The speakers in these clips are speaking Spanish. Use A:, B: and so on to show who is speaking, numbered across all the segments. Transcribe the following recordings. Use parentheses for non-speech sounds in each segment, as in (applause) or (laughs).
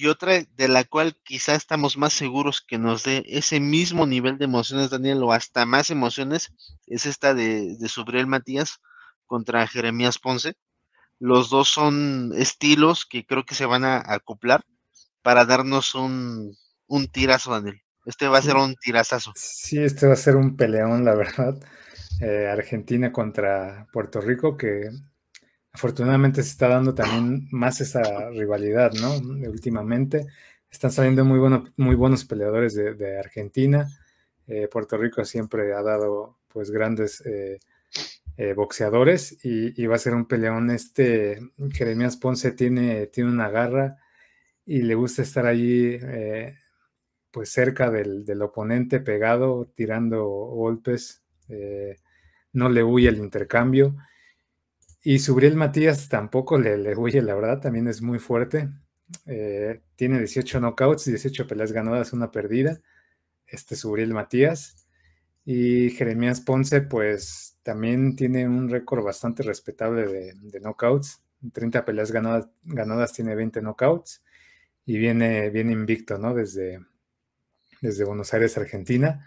A: y otra de la cual quizá estamos más seguros que nos dé ese mismo nivel de emociones, Daniel, o hasta más emociones, es esta de, de Subriel Matías contra Jeremías Ponce. Los dos son estilos que creo que se van a acoplar para darnos un, tirazo, Daniel. Este va a ser un
B: tirazazo. Sí, este va a ser un peleón, la verdad. Eh, Argentina contra Puerto Rico, que afortunadamente se está dando también más esa rivalidad, ¿no? Últimamente están saliendo muy, muy buenos peleadores de, Argentina. Eh, Puerto Rico siempre ha dado pues grandes eh, eh, boxeadores y, va a ser un peleón. Este Jeremías Ponce tiene, tiene una garra y le gusta estar allí pues cerca del, oponente, pegado, tirando golpes. no le huye el intercambio y Subriel Matías tampoco le, huye, la verdad, también es muy fuerte. Eh, tiene 18 knockouts, 18 peleas ganadas, una perdida. Este Subriel Matías. Y Jeremías Ponce, pues también tiene un récord bastante respetable de, knockouts. 30 peleas ganadas, ganadas, tiene 20 knockouts. Y viene, invicto, ¿no? Desde, desde Buenos Aires, Argentina.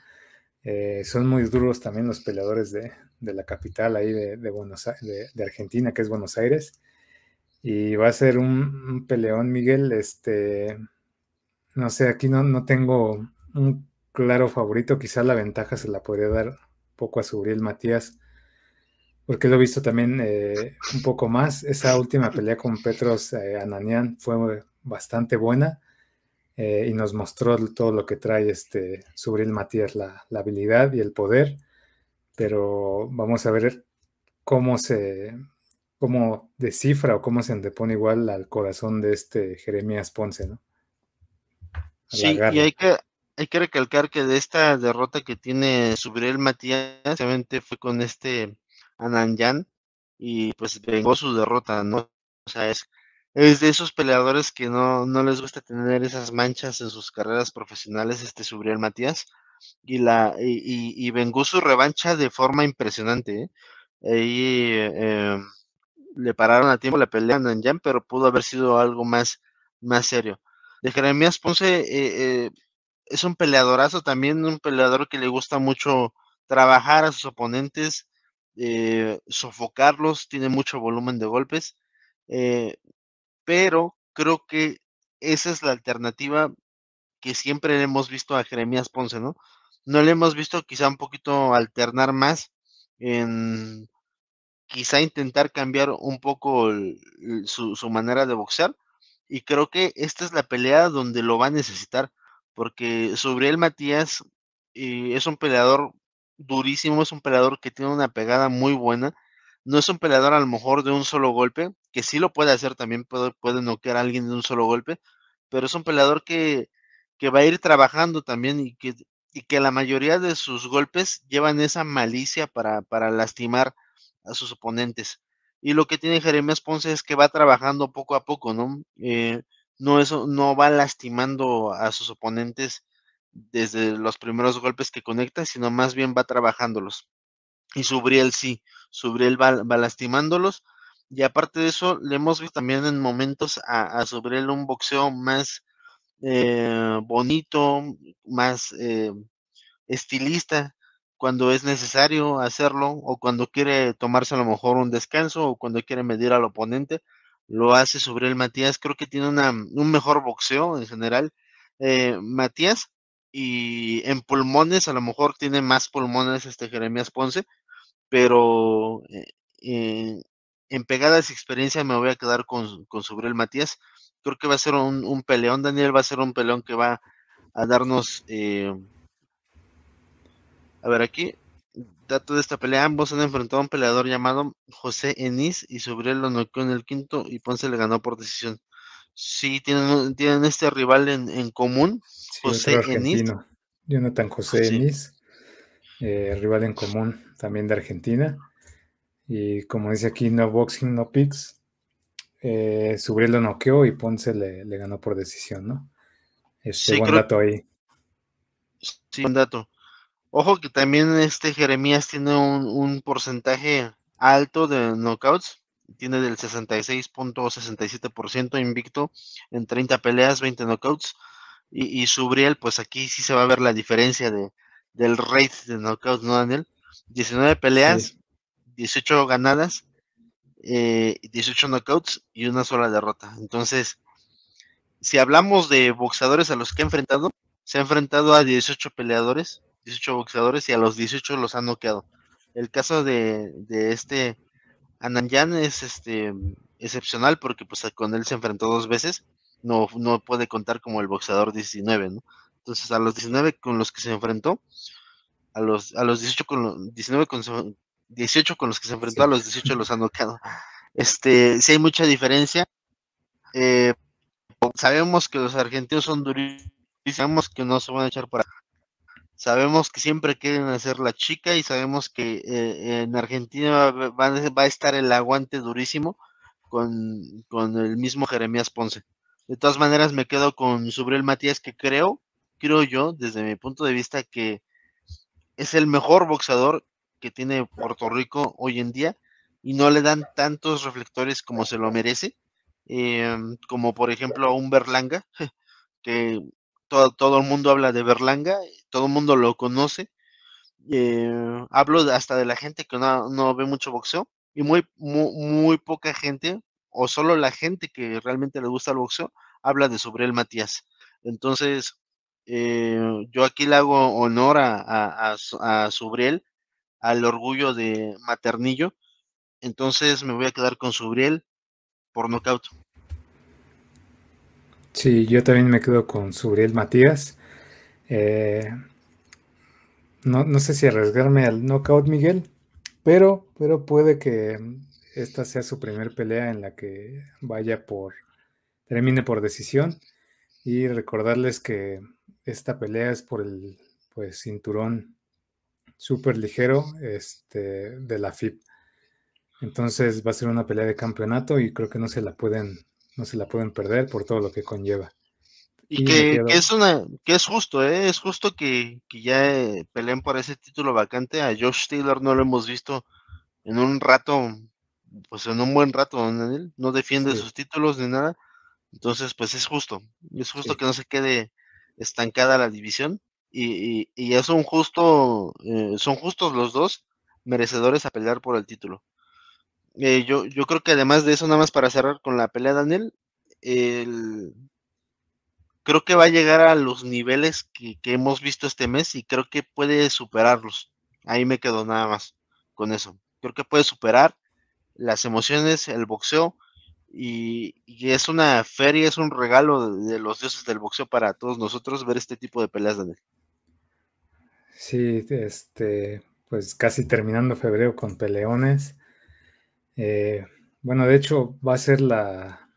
B: Eh, son muy duros también los peleadores de, de la capital ahí de, Buenos, de, Argentina, que es Buenos Aires. Y va a ser un, peleón, Miguel. Este, no sé, aquí no, tengo un claro favorito. Quizás la ventaja se la podría dar un poco a Subriel Matías, porque lo he visto también eh, un poco más. Esa última pelea con Petros eh, Ananian fue bastante buena eh, y nos mostró todo lo que trae este Subriel Matías, la, la habilidad y el poder pero vamos a ver cómo se cómo descifra o cómo se antepone igual al corazón de este Jeremías Ponce, ¿no? sí, y
A: hay que, hay que recalcar que de esta derrota que tiene Subriel Matías, obviamente fue con este Ananyan y pues vengó su derrota, ¿no? O sea, es, es de esos peleadores que no, no les gusta tener esas manchas en sus carreras profesionales, este Subriel Matías y la y, vengó su revancha de forma impresionante. ¿eh? Eh, le pararon a tiempo la pelea a Nanjan, pero pudo haber sido algo más, más serio. De Jeremías Ponce eh, es un peleadorazo también, un peleador que le gusta mucho trabajar a sus oponentes, sofocarlos, tiene mucho volumen de golpes, pero creo que esa es la alternativa que siempre le hemos visto a Jeremías Ponce, ¿no? No le hemos visto quizá un poquito alternar más en quizá intentar cambiar un poco su, manera de boxear. Y creo que esta es la pelea donde lo va a necesitar, porque él Matías eh, es un peleador durísimo, es un peleador que tiene una pegada muy buena. No es un peleador a lo mejor de un solo golpe, que sí lo puede hacer, también puede, puede noquear a alguien de un solo golpe, pero es un peleador que que va a ir trabajando también y que, que la mayoría de sus golpes llevan esa malicia para, lastimar a sus oponentes. Y lo que tiene Jeremías Ponce es que va trabajando poco a poco, ¿no? Eh, no, eso, no va lastimando a sus oponentes desde los primeros golpes que conecta, sino más bien va trabajándolos. Y Subriel sí, Subriel va, va lastimándolos. Y aparte de eso, le hemos visto también en momentos a, a Subriel un boxeo más eh, bonito, más eh, estilista cuando es necesario hacerlo o cuando quiere tomarse a lo mejor un descanso o cuando quiere medir al oponente, lo hace sobre el Matías. Creo que tiene mm, un mejor boxeo en general. Eh, Matías y en pulmones, a lo mejor tiene más pulmones este Jeremías Ponce, pero en pegadas y experiencia me voy a quedar con, con sobre el Matías creo que va a ser un, peleón, Daniel, va a ser un peleón que va a darnos... Eh, a ver aquí, dato de esta pelea, ambos han enfrentado a un peleador llamado José Enís y sobre él lo noqueó en el quinto y Ponce le ganó por decisión. Sí, tienen, tienen este rival en, común, José Enís.
B: Jonathan José Enís, eh, rival en común también de Argentina. Y como dice aquí, no boxing, no picks eh, Subriel lo noqueó y Ponce le, ganó por decisión, ¿no? Este buen dato ahí.
A: Sí, buen dato. Ojo que también este Jeremías tiene un, porcentaje alto de knockouts. Tiene del 66.67% invicto en 30 peleas, 20 knockouts. Y, Subriel, pues aquí sí se va a ver la diferencia de, del rate de knockouts, ¿no, Daniel? 19 peleas, 18 ganadas, 18 eh, knockouts y una sola derrota. Entonces, si hablamos de boxadores a los que ha enfrentado, se ha enfrentado a 18 peleadores, 18 boxeadores y a los 18 los ha noqueado. El caso de, de este Ananyan es este excepcional porque pues con él se enfrentó dos veces, no, no puede contar como el boxeador 19, ¿no? Entonces a los 19 con los que se enfrentó, a los, a los 18 con, 19 con, 18 con los que se enfrentó a los 18 los han tocado... Este, si hay mucha diferencia. Eh, sabemos que los argentinos son durísimos, sabemos que no se van a echar para. Sabemos que siempre quieren hacer la chica y sabemos que eh, en Argentina va, a estar el aguante durísimo con, con el mismo Jeremías Ponce. De todas maneras, me quedo con Subriel Matías, que creo, creo yo, desde mi punto de vista, que es el mejor boxeador que tiene Puerto Rico hoy en día y no le dan tantos reflectores como se lo merece, em, como por ejemplo a un Berlanga, (laughs) que todo, el mundo habla de Berlanga, todo el mundo lo conoce. Eh, hablo hasta de la gente que no, ve mucho boxeo y muy, muy, poca gente, o solo la gente que realmente le gusta el boxeo, habla de sobre Matías. Entonces, eh, yo aquí le hago honor a, a, a, a Subriel al orgullo de Maternillo. Entonces me voy a quedar con Subriel por nocaut.
B: Sí, yo también me quedo con Subriel Matías. Eh, no, sé si arriesgarme al nocaut, Miguel, pero, pero puede que esta sea su primer pelea en la que vaya por, termine por decisión. Y recordarles que esta pelea es por el pues, cinturón súper ligero este, de la FIP. Entonces va a ser una pelea de campeonato y creo que no se la pueden, no se la pueden perder por todo lo que conlleva. Y, que, es
A: una, que es justo, ¿eh? es justo que, ya eh, peleen por ese título vacante. A Josh Taylor no lo hemos visto en un rato, pues en un buen rato, ¿no? no defiende sus títulos ni nada. Entonces, pues es justo, es justo que no se quede estancada la división y, es un justo, eh, son justos los dos merecedores a pelear por el título. Eh, yo, yo creo que además de eso, nada más para cerrar con la pelea, Daniel, creo que va a llegar a los niveles que, hemos visto este mes y creo que puede superarlos. Ahí me quedo nada más con eso. Creo que puede superar las emociones, el boxeo y, es una feria, es un regalo de, de, los dioses del boxeo para todos nosotros ver este tipo de peleas, Daniel.
B: Sí, este, pues casi terminando febrero con peleones. Eh, bueno, de hecho, va a ser la,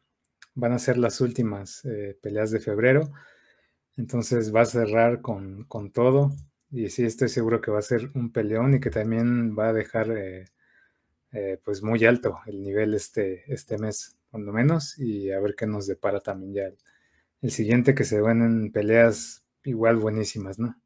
B: van a ser las últimas eh, peleas de febrero. Entonces va a cerrar con, todo. Y sí, estoy seguro que va a ser un peleón y que también va a dejar eh, pues muy alto el nivel este, este mes, cuando menos. Y a ver qué nos depara también ya el, el siguiente, que se ven en peleas igual buenísimas, ¿no?